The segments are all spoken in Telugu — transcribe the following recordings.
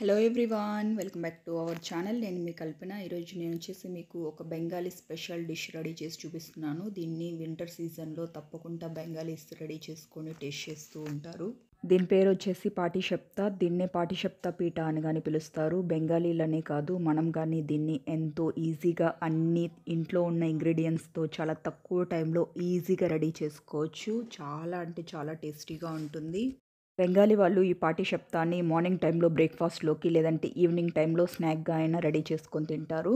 hello everyone welcome back to our channel నేను మీ కల్పన ఈరోజు నేను వచ్చేసి మీకు ఒక బెంగాలీ స్పెషల్ డిష్ రెడీ చేసి చూపిస్తున్నాను దీన్ని వింటర్ సీజన్లో తప్పకుండా బెంగాలీస్ రెడీ చేసుకొని టేస్ట్ చేస్తూ ఉంటారు దీని పేరు వచ్చేసి పాటిషప్తా దీన్నే పాటిషప్తా పీఠ అని కానీ పిలుస్తారు బెంగాలీలనే కాదు మనం కానీ దీన్ని ఎంతో ఈజీగా అన్ని ఇంట్లో ఉన్న ఇంగ్రీడియంట్స్తో చాలా తక్కువ టైంలో ఈజీగా రెడీ చేసుకోవచ్చు చాలా అంటే చాలా టేస్టీగా ఉంటుంది బెంగాలీ వాళ్ళు ఈ పార్టీ శబ్దాన్ని మార్నింగ్ టైంలో బ్రేక్ఫాస్ట్లోకి లేదంటే ఈవినింగ్ టైంలో స్నాక్గా అయినా రెడీ చేసుకొని తింటారు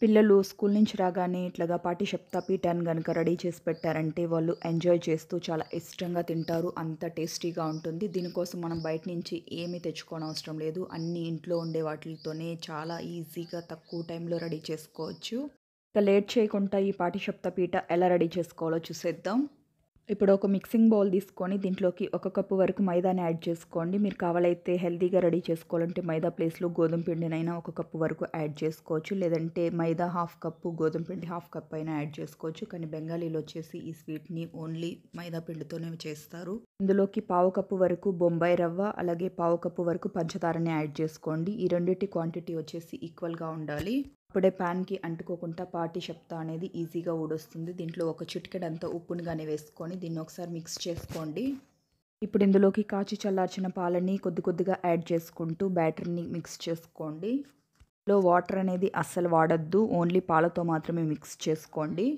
పిల్లలు స్కూల్ నుంచి రాగానే ఇట్లాగా పార్టీ చెప్తా పీటాన్ కనుక రెడీ చేసి పెట్టారంటే వాళ్ళు ఎంజాయ్ చేస్తూ చాలా ఇష్టంగా తింటారు అంత టేస్టీగా ఉంటుంది దీనికోసం మనం బయట నుంచి ఏమీ తెచ్చుకోవడం అవసరం లేదు అన్ని ఇంట్లో ఉండే వాటితోనే చాలా ఈజీగా తక్కువ టైంలో రెడీ చేసుకోవచ్చు ఇక లేట్ చేయకుండా ఈ పాటి చెప్తా పీట ఎలా రెడీ చేసుకోవాలో చూసేద్దాం ఇప్పుడు ఒక మిక్సింగ్ బౌల్ తీసుకొని దీంట్లోకి ఒక కప్పు వరకు మైదాని యాడ్ చేసుకోండి మీరు కావాలైతే హెల్దీగా రెడీ చేసుకోవాలంటే మైదా ప్లేస్లో గోధుమ పిండినైనా ఒక కప్పు వరకు యాడ్ చేసుకోవచ్చు లేదంటే మైదా హాఫ్ కప్పు గోధుమ పిండి హాఫ్ కప్ అయినా యాడ్ చేసుకోవచ్చు కానీ బెంగాలీలో వచ్చేసి ఈ స్వీట్ని ఓన్లీ మైదా పిండితోనే చేస్తారు ఇందులోకి పావు కప్పు వరకు బొంబాయి రవ్వ అలాగే పావు కప్పు వరకు పంచదారని యాడ్ చేసుకోండి ఈ రెండింటి క్వాంటిటీ వచ్చేసి ఈక్వల్గా ఉండాలి అప్పుడే ప్యాన్కి అంటుకోకుండా పాటి చెప్తా అనేది ఈజీగా ఊడొస్తుంది దీంట్లో ఒక చిట్కెడంతా ఉప్పును కానీ వేసుకొని దీన్ని ఒకసారి మిక్స్ చేసుకోండి ఇప్పుడు ఇందులోకి కాచి చల్లార్చిన పాలని కొద్ది కొద్దిగా యాడ్ చేసుకుంటూ బ్యాటర్ని మిక్స్ చేసుకోండి లో వాటర్ అనేది అస్సలు వాడద్దు ఓన్లీ పాలతో మాత్రమే మిక్స్ చేసుకోండి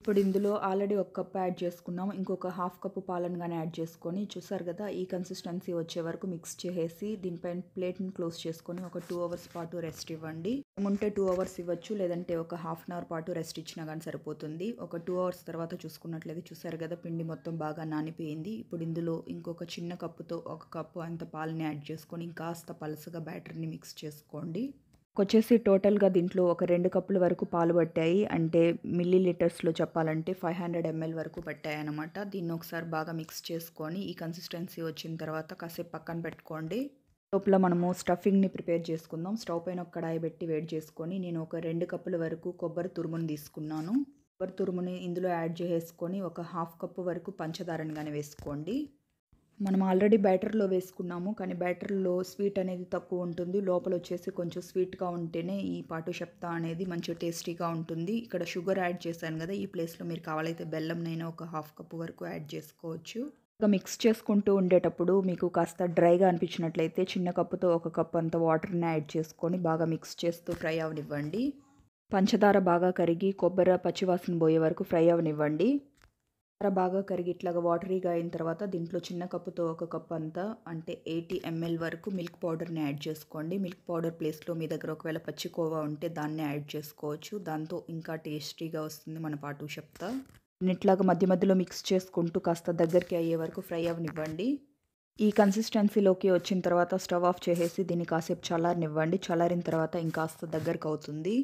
ఇప్పుడు ఇందులో ఆల్రెడీ ఒక కప్ యాడ్ చేసుకున్నాము ఇంకొక హాఫ్ కప్పు పాలను కానీ యాడ్ చేసుకొని చూసారు కదా ఈ కన్సిస్టెన్సీ వచ్చే వరకు మిక్స్ చేసేసి దీనిపైన ప్లేట్ని క్లోజ్ చేసుకొని ఒక టూ అవర్స్ పాటు రెస్ట్ ఇవ్వండి ఉంటే టూ అవర్స్ ఇవ్వచ్చు లేదంటే ఒక హాఫ్ అన్ అవర్ పాటు రెస్ట్ ఇచ్చినా కానీ సరిపోతుంది ఒక టూ అవర్స్ తర్వాత చూసుకున్నట్లయితే చూసారు కదా పిండి మొత్తం బాగా నానిపోయింది ఇప్పుడు ఇందులో ఇంకొక చిన్న కప్పుతో ఒక కప్పు అంత పాలని యాడ్ చేసుకొని కాస్త పలసగా బ్యాటర్ని మిక్స్ చేసుకోండి వచ్చేసి టోటల్గా దీంట్లో ఒక రెండు కప్పుల వరకు పాలు పట్టాయి అంటే మిల్లీ లీటర్స్లో చెప్పాలంటే ఫైవ్ హండ్రెడ్ ఎంఎల్ వరకు పట్టాయి అనమాట దీన్ని ఒకసారి బాగా మిక్స్ చేసుకొని ఈ కన్సిస్టెన్సీ వచ్చిన తర్వాత కాసేపు పక్కన పెట్టుకోండి లోపల మనము స్టఫింగ్ని ప్రిపేర్ చేసుకుందాం స్టవ్ పైన ఒక కడాయి పెట్టి వేడి చేసుకొని నేను ఒక రెండు కప్పుల వరకు కొబ్బరి తురుముని తీసుకున్నాను కొబ్బరి తురుముని ఇందులో యాడ్ చేసుకొని ఒక హాఫ్ కప్పు వరకు పంచదారని కానీ వేసుకోండి మనం ఆల్రెడీ బ్యాటర్లో వేసుకున్నాము కానీ బ్యాటర్లో స్వీట్ అనేది తక్కువ ఉంటుంది లోపల వచ్చేసి కొంచెం స్వీట్గా ఉంటేనే ఈ పాటు చెప్తా అనేది మంచి టేస్టీగా ఉంటుంది ఇక్కడ షుగర్ యాడ్ చేశాను కదా ఈ ప్లేస్లో మీరు కావాలైతే బెల్లంనైనా ఒక హాఫ్ కప్ వరకు యాడ్ చేసుకోవచ్చు ఇంకా మిక్స్ చేసుకుంటూ ఉండేటప్పుడు మీకు కాస్త డ్రైగా అనిపించినట్లయితే చిన్న కప్పుతో ఒక కప్ అంత వాటర్ని యాడ్ చేసుకొని బాగా మిక్స్ చేస్తూ ఫ్రై అవనివ్వండి పంచదార బాగా కరిగి కొబ్బరి పచ్చివాసన పోయే వరకు ఫ్రై అవనివ్వండి చాలా బాగా కరిగి ఇట్లాగా వాటరీగా అయిన తర్వాత దీంట్లో చిన్న కప్పుతో ఒక కప్ అంతా అంటే ఎయిటీ ఎంఎల్ వరకు మిల్క్ పౌడర్ని యాడ్ చేసుకోండి మిల్క్ పౌడర్ ప్లేస్లో మీ దగ్గర ఒకవేళ పచ్చికోవా ఉంటే దాన్ని యాడ్ చేసుకోవచ్చు దాంతో ఇంకా టేస్టీగా వస్తుంది మన పాటు చెప్తా ఇట్లాగా మధ్య మధ్యలో మిక్స్ చేసుకుంటూ కాస్త దగ్గరికి అయ్యే వరకు ఫ్రై అవనివ్వండి ఈ కన్సిస్టెన్సీలోకి వచ్చిన తర్వాత స్టవ్ ఆఫ్ చేసేసి దీన్ని కాసేపు చల్లారనివ్వండి చల్లారిన తర్వాత ఇంకాస్త దగ్గరకు అవుతుంది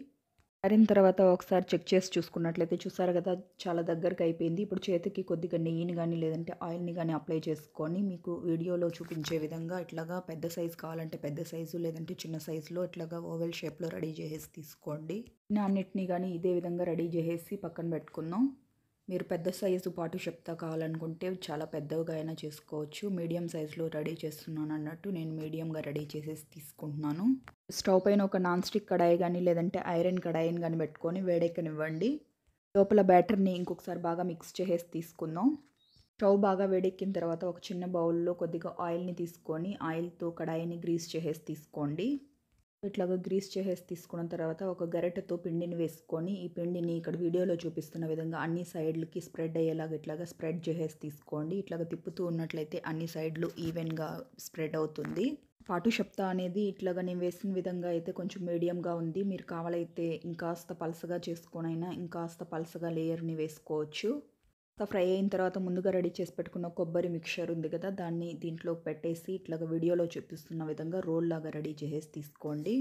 ఆరిన తర్వాత ఒకసారి చెక్ చేసి చూసుకున్నట్లయితే చూసారు కదా చాలా దగ్గరకు అయిపోయింది ఇప్పుడు చేతికి కొద్దిగా నెయ్యిని కానీ లేదంటే ఆయిల్ని కానీ అప్లై చేసుకొని మీకు వీడియోలో చూపించే విధంగా ఇట్లాగా పెద్ద సైజు కావాలంటే పెద్ద సైజు లేదంటే చిన్న సైజులో ఇట్లాగా ఓవెల్ షేప్లో రెడీ చేసేసి తీసుకోండి అన్నిటినీ కానీ ఇదే విధంగా రెడీ చేసేసి పక్కన పెట్టుకుందాం మీరు పెద్ద సైజు పాటు చెప్తా కావాలనుకుంటే చాలా పెద్దవిగా అయినా చేసుకోవచ్చు మీడియం సైజులో రెడీ చేస్తున్నాను అన్నట్టు నేను మీడియంగా రెడీ చేసేసి తీసుకుంటున్నాను స్టవ్ పైన ఒక నాన్ స్టిక్ కడాయి కానీ లేదంటే ఐరన్ కడాయిని కానీ పెట్టుకొని వేడెక్కనివ్వండి లోపల బ్యాటర్ని ఇంకొకసారి బాగా మిక్స్ చేసేసి తీసుకుందాం స్టవ్ బాగా వేడెక్కిన తర్వాత ఒక చిన్న బౌల్లో కొద్దిగా ఆయిల్ని తీసుకొని ఆయిల్తో కడాయిని గ్రీస్ చేసేసి తీసుకోండి ఇట్లాగా గ్రీస్ చేసేసి తీసుకున్న తర్వాత ఒక గరిటెతో పిండిని వేసుకొని ఈ పిండిని ఇక్కడ వీడియోలో చూపిస్తున్న విధంగా అన్ని సైడ్లకి స్ప్రెడ్ అయ్యేలాగా ఇట్లాగా స్ప్రెడ్ చేసేసి తీసుకోండి ఇట్లాగా తిప్పుతూ ఉన్నట్లయితే అన్ని సైడ్లు ఈవెన్గా స్ప్రెడ్ అవుతుంది పాటు శబ్ద అనేది ఇట్లాగా నేను వేసిన విధంగా అయితే కొంచెం మీడియంగా ఉంది మీరు కావాలైతే ఇంకాస్త పలసగా చేసుకొనైనా ఇంకాస్త పలసగా లేయర్ని వేసుకోవచ్చు ఫ్రై అయిన తర్వాత ముందుగా రెడీ చేసి పెట్టుకున్న కొబ్బరి మిక్చర్ ఉంది కదా దాన్ని దీంట్లో పెట్టేసి ఇట్లాగా వీడియోలో చూపిస్తున్న విధంగా రోల్ లాగా రెడీ చేసేసి తీసుకోండి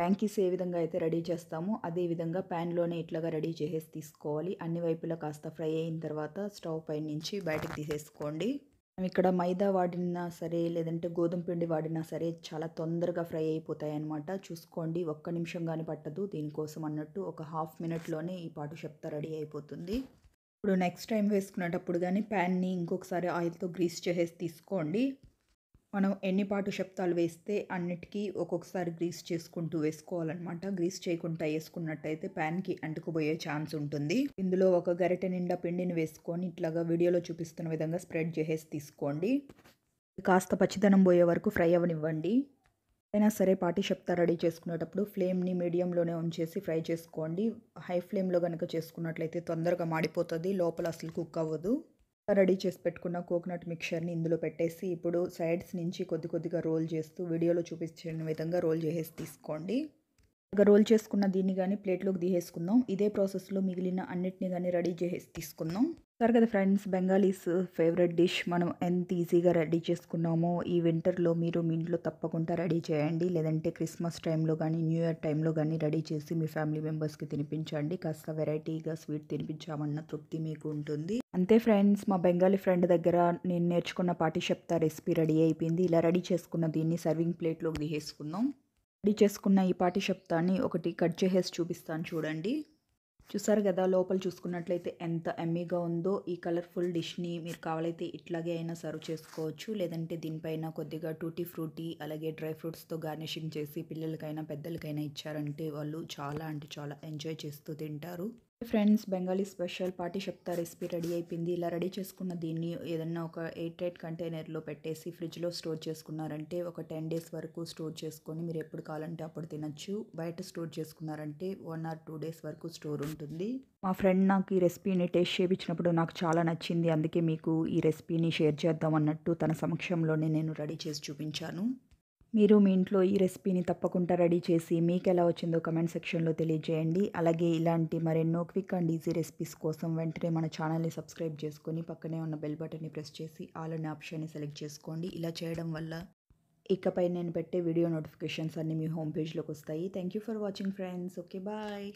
ప్యాంకీస్ ఏ విధంగా అయితే రెడీ చేస్తామో అదే విధంగా ప్యాన్లోనే ఇట్లాగా రెడీ చేసేసి తీసుకోవాలి అన్ని వైపులా కాస్త ఫ్రై అయిన తర్వాత స్టవ్ పై నుంచి బయటకు తీసేసుకోండి ఇక్కడ మైదా వాడినా సరే లేదంటే గోధుమ పిండి వాడినా సరే చాలా తొందరగా ఫ్రై అయిపోతాయి అనమాట చూసుకోండి ఒక్క నిమిషం కానీ పట్టదు దీనికోసం అన్నట్టు ఒక హాఫ్ మినిట్లోనే ఈ పాటు చెప్తా రెడీ అయిపోతుంది ఇప్పుడు నెక్స్ట్ టైం వేసుకునేటప్పుడు కానీ ప్యాన్ని ఇంకొకసారి ఆయిల్తో గ్రీస్ చేసేసి తీసుకోండి మనం ఎన్ని పాటు శబ్దాలు వేస్తే అన్నిటికీ ఒక్కొక్కసారి గ్రీస్ చేసుకుంటూ వేసుకోవాలన్నమాట గ్రీస్ చేయకుండా వేసుకున్నట్టయితే ప్యాన్కి అంటుకుపోయే ఛాన్స్ ఉంటుంది ఇందులో ఒక గరిటె నిండా పిండిని వేసుకొని ఇట్లాగా వీడియోలో చూపిస్తున్న విధంగా స్ప్రెడ్ చేసేసి తీసుకోండి కాస్త పచ్చిదనం పోయే వరకు ఫ్రై అవనివ్వండి అయినా సరే చెప్తా రెడీ చేసుకునేటప్పుడు ఫ్లేమ్ని మీడియంలోనే ఉంచేసి ఫ్రై చేసుకోండి హై ఫ్లేమ్లో కనుక చేసుకున్నట్లయితే తొందరగా మాడిపోతుంది లోపల అసలు కుక్ అవ్వదు రెడీ చేసి పెట్టుకున్న కోకోనట్ మిక్చర్ని ఇందులో పెట్టేసి ఇప్పుడు సైడ్స్ నుంచి కొద్ది కొద్దిగా రోల్ చేస్తూ వీడియోలో చూపించిన విధంగా రోల్ చేసేసి తీసుకోండి ఇక రోల్ చేసుకున్న దీన్ని కానీ ప్లేట్లోకి తీసేసుకుందాం ఇదే ప్రాసెస్లో మిగిలిన అన్నిటిని కానీ రెడీ చేసేసి తీసుకుందాం సరే కదా ఫ్రెండ్స్ బెంగాలీస్ ఫేవరెట్ డిష్ మనం ఎంత ఈజీగా రెడీ చేసుకున్నామో ఈ వింటర్లో మీరు మీ ఇంట్లో తప్పకుండా రెడీ చేయండి లేదంటే క్రిస్మస్ టైంలో కానీ న్యూ ఇయర్ టైంలో కానీ రెడీ చేసి మీ ఫ్యామిలీ మెంబర్స్కి తినిపించండి కాస్త వెరైటీగా స్వీట్ తినిపించామన్న తృప్తి మీకు ఉంటుంది అంతే ఫ్రెండ్స్ మా బెంగాలీ ఫ్రెండ్ దగ్గర నేను నేర్చుకున్న చెప్తా రెసిపీ రెడీ అయిపోయింది ఇలా రెడీ చేసుకున్న దీన్ని సర్వింగ్ ప్లేట్లోకి తీసేసుకుందాం రెడీ చేసుకున్న ఈ పాటిషప్తాని ఒకటి కట్ చేసేసి చూపిస్తాను చూడండి చూసారు కదా లోపల చూసుకున్నట్లయితే ఎంత ఎమ్మీగా ఉందో ఈ కలర్ఫుల్ డిష్ని మీరు కావాలైతే ఇట్లాగే అయినా సర్వ్ చేసుకోవచ్చు లేదంటే దీనిపైన కొద్దిగా టూటీ ఫ్రూటీ అలాగే డ్రై ఫ్రూట్స్తో గార్నిషింగ్ చేసి పిల్లలకైనా పెద్దలకైనా ఇచ్చారంటే వాళ్ళు చాలా అంటే చాలా ఎంజాయ్ చేస్తూ తింటారు ఫ్రెండ్స్ బెంగాలీ స్పెషల్ పార్టీ చెప్తా రెసిపీ రెడీ అయిపోయింది ఇలా రెడీ చేసుకున్న దీన్ని ఏదన్నా ఒక ఎయిట్ టైట్ కంటైనర్లో పెట్టేసి ఫ్రిడ్జ్లో స్టోర్ చేసుకున్నారంటే ఒక టెన్ డేస్ వరకు స్టోర్ చేసుకొని మీరు ఎప్పుడు కావాలంటే అప్పుడు తినచ్చు బయట స్టోర్ చేసుకున్నారంటే వన్ ఆర్ టూ డేస్ వరకు స్టోర్ ఉంటుంది మా ఫ్రెండ్ నాకు ఈ రెసిపీని టేస్ట్ చేయించినప్పుడు నాకు చాలా నచ్చింది అందుకే మీకు ఈ రెసిపీని షేర్ చేద్దాం అన్నట్టు తన సమక్షంలోనే నేను రెడీ చేసి చూపించాను మీరు మీ ఇంట్లో ఈ రెసిపీని తప్పకుండా రెడీ చేసి మీకు ఎలా వచ్చిందో కమెంట్ సెక్షన్లో తెలియజేయండి అలాగే ఇలాంటి మరెన్నో క్విక్ అండ్ ఈజీ రెసిపీస్ కోసం వెంటనే మన ఛానల్ని సబ్స్క్రైబ్ చేసుకొని పక్కనే ఉన్న బెల్ బటన్ని ప్రెస్ చేసి ఆల్ అనే ఆప్షన్ని సెలెక్ట్ చేసుకోండి ఇలా చేయడం వల్ల ఇకపై నేను పెట్టే వీడియో నోటిఫికేషన్స్ అన్నీ మీ హోమ్ పేజ్లోకి వస్తాయి thank you for watching friends okay bye